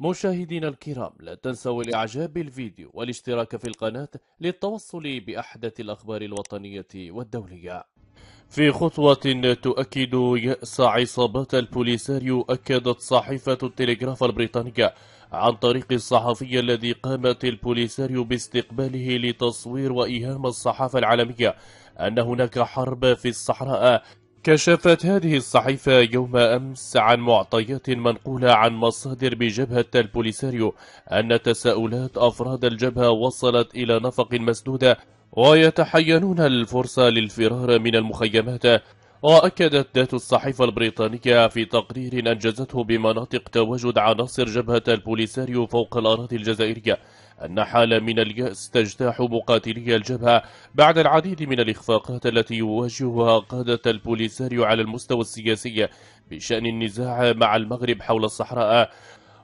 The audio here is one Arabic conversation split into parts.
مشاهدينا الكرام لا تنسوا الاعجاب بالفيديو والاشتراك في القناة للتوصل بأحدث الأخبار الوطنية والدولية في خطوة تؤكد يأس عصابات البوليساريو أكدت صحيفة التلغراف البريطانية عن طريق الصحفي الذي قامت البوليساريو باستقباله لتصوير وإيهام الصحافة العالمية أن هناك حرب في الصحراء كشفت هذه الصحيفة يوم أمس عن معطيات منقولة عن مصادر بجبهة البوليساريو أن تساؤلات أفراد الجبهة وصلت إلى نفق مسدودة ويتحينون الفرصة للفرار من المخيمات وأكدت ذات الصحيفة البريطانية في تقرير أنجزته بمناطق تواجد عناصر جبهة البوليساريو فوق الأراضي الجزائرية أن حالة من اليأس تجتاح مقاتلي الجبهة بعد العديد من الإخفاقات التي يواجهها قادة البوليساريو على المستوى السياسي بشأن النزاع مع المغرب حول الصحراء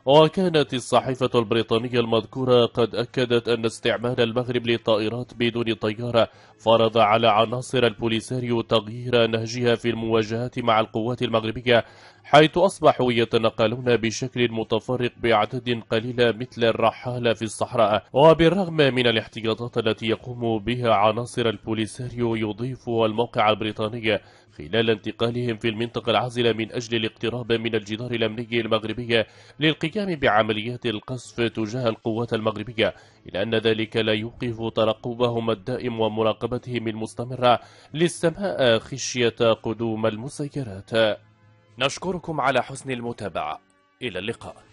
وكانت الصحيفة البريطانية المذكورة قد أكدت أن استعمال المغرب للطائرات بدون طيارة فرض على عناصر البوليساريو تغيير نهجها في المواجهات مع القوات المغربية حيث أصبحوا يتنقلون بشكل متفرق بأعداد قليلة مثل الرحالة في الصحراء وبالرغم من الاحتياطات التي يقوم بها عناصر البوليساريو يضيف الموقع البريطاني خلال انتقالهم في المنطقة العازلة من أجل الاقتراب من الجدار الأمني المغربي للقيام القيام بعمليات القصف تجاه القوات المغربية إلا أن ذلك لا يوقف ترقبهم الدائم ومراقبتهم المستمرة للسماء خشية قدوم المسيرات نشكركم على حسن المتابعة إلى اللقاء